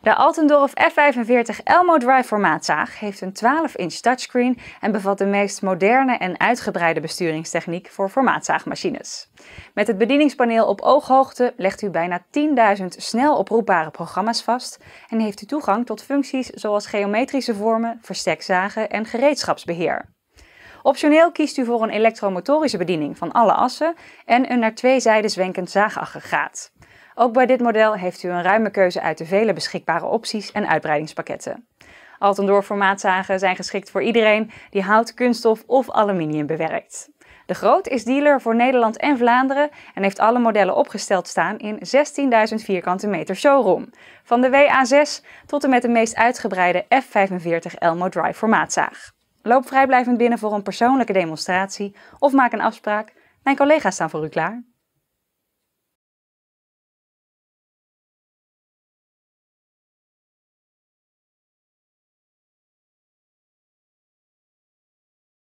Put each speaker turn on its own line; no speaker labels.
De Altendorf F45 Elmo Drive formaatzaag heeft een 12-inch touchscreen en bevat de meest moderne en uitgebreide besturingstechniek voor formaatzaagmachines. Met het bedieningspaneel op ooghoogte legt u bijna 10.000 snel oproepbare programma's vast en heeft u toegang tot functies zoals geometrische vormen, verstekzagen en gereedschapsbeheer. Optioneel kiest u voor een elektromotorische bediening van alle assen en een naar twee zijden zwenkend zaagaggregaat. Ook bij dit model heeft u een ruime keuze uit de vele beschikbare opties en uitbreidingspakketten. Altendoor formaatzagen zijn geschikt voor iedereen die hout, kunststof of aluminium bewerkt. De Groot is dealer voor Nederland en Vlaanderen en heeft alle modellen opgesteld staan in 16.000 vierkante meter showroom. Van de WA6 tot en met de meest uitgebreide F45 Elmo Drive formaatzaag. Loop vrijblijvend binnen voor een persoonlijke demonstratie of maak een afspraak. Mijn collega's staan voor u klaar.